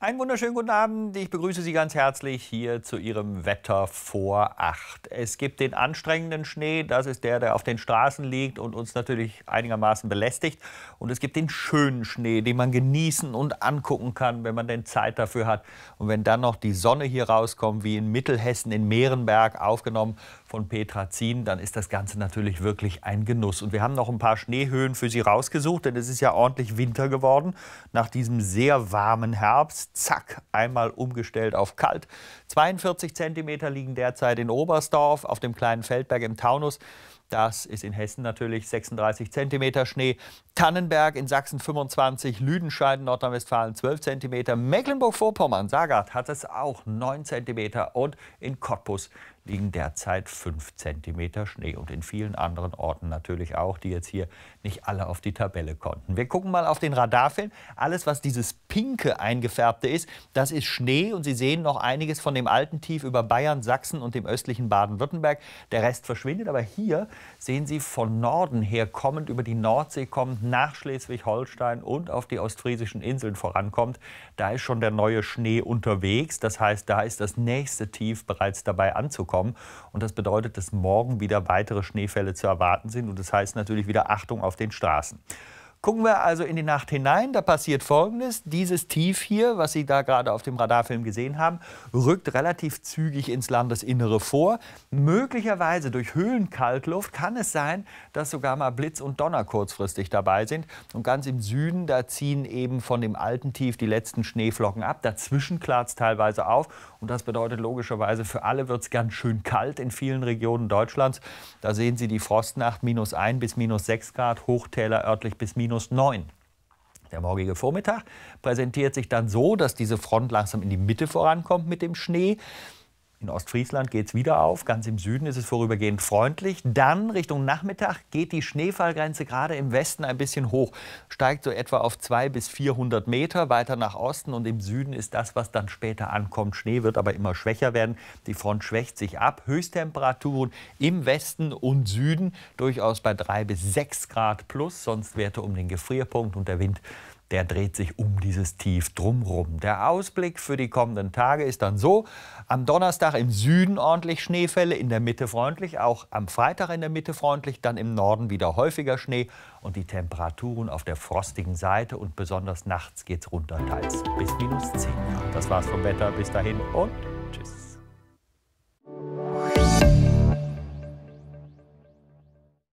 Einen wunderschönen guten Abend. Ich begrüße Sie ganz herzlich hier zu Ihrem Wetter vor 8. Es gibt den anstrengenden Schnee, das ist der, der auf den Straßen liegt und uns natürlich einigermaßen belästigt. Und es gibt den schönen Schnee, den man genießen und angucken kann, wenn man denn Zeit dafür hat. Und wenn dann noch die Sonne hier rauskommt, wie in Mittelhessen in Mehrenberg aufgenommen von Petra ziehen, dann ist das Ganze natürlich wirklich ein Genuss. Und wir haben noch ein paar Schneehöhen für Sie rausgesucht, denn es ist ja ordentlich Winter geworden. Nach diesem sehr warmen Herbst, zack, einmal umgestellt auf kalt. 42 Zentimeter liegen derzeit in Oberstdorf, auf dem kleinen Feldberg im Taunus. Das ist in Hessen natürlich 36 cm Schnee. Tannenberg in Sachsen 25, Lüdenscheid in Nordrhein-Westfalen 12 cm, Mecklenburg-Vorpommern, Sagard hat es auch 9 cm und in Cottbus liegen derzeit 5 cm Schnee und in vielen anderen Orten natürlich auch, die jetzt hier nicht alle auf die Tabelle konnten. Wir gucken mal auf den Radarfilm. Alles, was dieses pinke eingefärbte ist, das ist Schnee und Sie sehen noch einiges von dem alten Tief über Bayern, Sachsen und dem östlichen Baden-Württemberg. Der Rest verschwindet, aber hier sehen Sie von Norden her kommend, über die Nordsee kommend, nach Schleswig-Holstein und auf die ostfriesischen Inseln vorankommt. Da ist schon der neue Schnee unterwegs. Das heißt, da ist das nächste Tief bereits dabei anzukommen bekommen. Und das bedeutet, dass morgen wieder weitere Schneefälle zu erwarten sind. Und das heißt natürlich wieder Achtung auf den Straßen. Gucken wir also in die Nacht hinein, da passiert Folgendes. Dieses Tief hier, was Sie da gerade auf dem Radarfilm gesehen haben, rückt relativ zügig ins Landesinnere vor. Möglicherweise durch Höhlenkaltluft kann es sein, dass sogar mal Blitz und Donner kurzfristig dabei sind. Und ganz im Süden, da ziehen eben von dem alten Tief die letzten Schneeflocken ab. Dazwischen klart es teilweise auf. Und das bedeutet logischerweise, für alle wird es ganz schön kalt in vielen Regionen Deutschlands. Da sehen Sie die Frostnacht minus 1 bis minus 6 Grad, Hochtäler örtlich bis minus minus 9. Der morgige Vormittag präsentiert sich dann so, dass diese Front langsam in die Mitte vorankommt mit dem Schnee. In Ostfriesland geht es wieder auf, ganz im Süden ist es vorübergehend freundlich. Dann Richtung Nachmittag geht die Schneefallgrenze gerade im Westen ein bisschen hoch, steigt so etwa auf 200 bis 400 Meter weiter nach Osten und im Süden ist das, was dann später ankommt. Schnee wird aber immer schwächer werden, die Front schwächt sich ab. Höchsttemperaturen im Westen und Süden durchaus bei 3 bis 6 Grad plus, sonst Werte um den Gefrierpunkt und der Wind der dreht sich um dieses Tief drumrum. Der Ausblick für die kommenden Tage ist dann so, am Donnerstag im Süden ordentlich Schneefälle, in der Mitte freundlich, auch am Freitag in der Mitte freundlich, dann im Norden wieder häufiger Schnee und die Temperaturen auf der frostigen Seite und besonders nachts geht es runter teils bis minus 10 Grad. Das war's vom Wetter, bis dahin und tschüss.